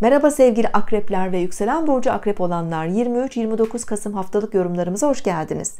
Merhaba sevgili akrepler ve yükselen burcu akrep olanlar 23-29 Kasım haftalık yorumlarımıza hoş geldiniz.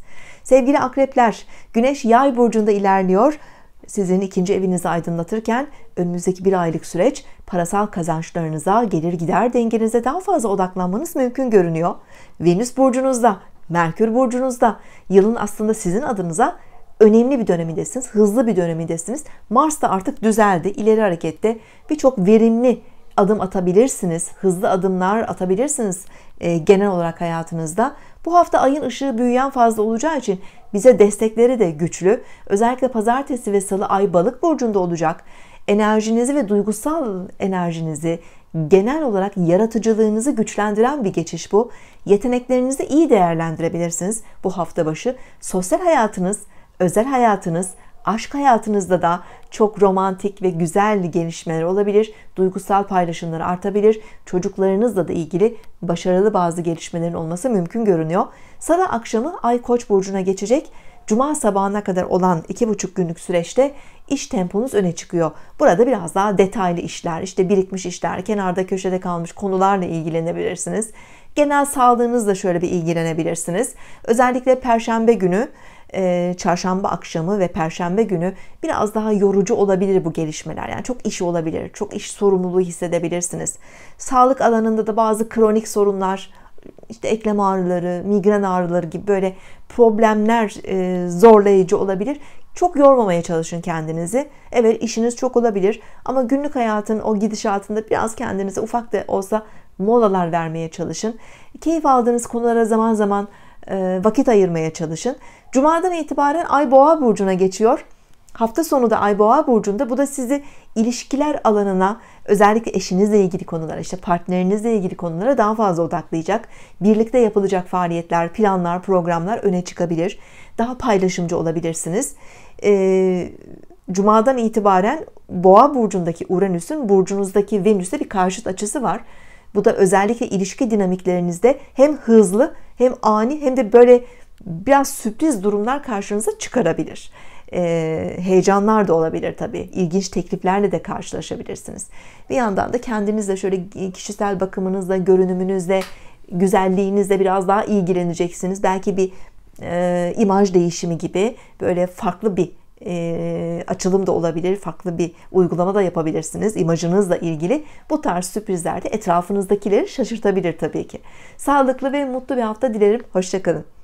Sevgili akrepler güneş yay burcunda ilerliyor sizin ikinci evinizi aydınlatırken önünüzdeki bir aylık süreç parasal kazançlarınıza, gelir gider dengenize daha fazla odaklanmanız mümkün görünüyor. Venüs burcunuzda, Merkür burcunuzda yılın aslında sizin adınıza önemli bir dönemindesiniz, hızlı bir dönemindesiniz. Mars da artık düzeldi, ileri harekette birçok verimli adım atabilirsiniz, hızlı adımlar atabilirsiniz e, genel olarak hayatınızda. Bu hafta ayın ışığı büyüyen fazla olacağı için bize destekleri de güçlü. Özellikle pazartesi ve salı ay balık burcunda olacak. Enerjinizi ve duygusal enerjinizi, genel olarak yaratıcılığınızı güçlendiren bir geçiş bu. Yeteneklerinizi iyi değerlendirebilirsiniz bu hafta başı. Sosyal hayatınız, özel hayatınız, Aşk hayatınızda da çok romantik ve güzel gelişmeler olabilir. Duygusal paylaşımlar artabilir. Çocuklarınızla da ilgili başarılı bazı gelişmelerin olması mümkün görünüyor. Salı akşamı Ay Koç burcuna geçecek. Cuma sabahına kadar olan 2,5 günlük süreçte iş temponuz öne çıkıyor. Burada biraz daha detaylı işler, işte birikmiş işler, kenarda köşede kalmış konularla ilgilenebilirsiniz. Genel sağlığınızla şöyle bir ilgilenebilirsiniz. Özellikle perşembe günü e, çarşamba akşamı ve perşembe günü biraz daha yorucu olabilir bu gelişmeler. Yani çok iş olabilir, çok iş sorumluluğu hissedebilirsiniz. Sağlık alanında da bazı kronik sorunlar, işte eklem ağrıları, migren ağrıları gibi böyle problemler e, zorlayıcı olabilir. Çok yormamaya çalışın kendinizi. Evet işiniz çok olabilir ama günlük hayatın o gidişatında biraz kendinize ufak da olsa molalar vermeye çalışın. Keyif aldığınız konulara zaman zaman e, vakit ayırmaya çalışın. Cuma'dan itibaren Ay Boğa burcuna geçiyor. Hafta sonu da Ay Boğa burcunda bu da sizi ilişkiler alanına özellikle eşinizle ilgili konulara işte partnerinizle ilgili konulara daha fazla odaklayacak. Birlikte yapılacak faaliyetler, planlar, programlar öne çıkabilir. Daha paylaşımcı olabilirsiniz. E, cuma'dan itibaren Boğa burcundaki Uranüs'ün burcunuzdaki Venüs'e bir karşıt açısı var. Bu da özellikle ilişki dinamiklerinizde hem hızlı hem ani hem de böyle biraz sürpriz durumlar karşınıza çıkarabilir. E, heyecanlar da olabilir tabii. İlginç tekliflerle de karşılaşabilirsiniz. Bir yandan da kendinizle şöyle kişisel bakımınızla, görünümünüzle, güzelliğinizle biraz daha ilgileneceksiniz. Belki bir e, imaj değişimi gibi böyle farklı bir e, açılım da olabilir, farklı bir uygulama da yapabilirsiniz imajınızla ilgili. Bu tarz sürprizler de etrafınızdakileri şaşırtabilir tabii ki. Sağlıklı ve mutlu bir hafta dilerim. Hoşçakalın.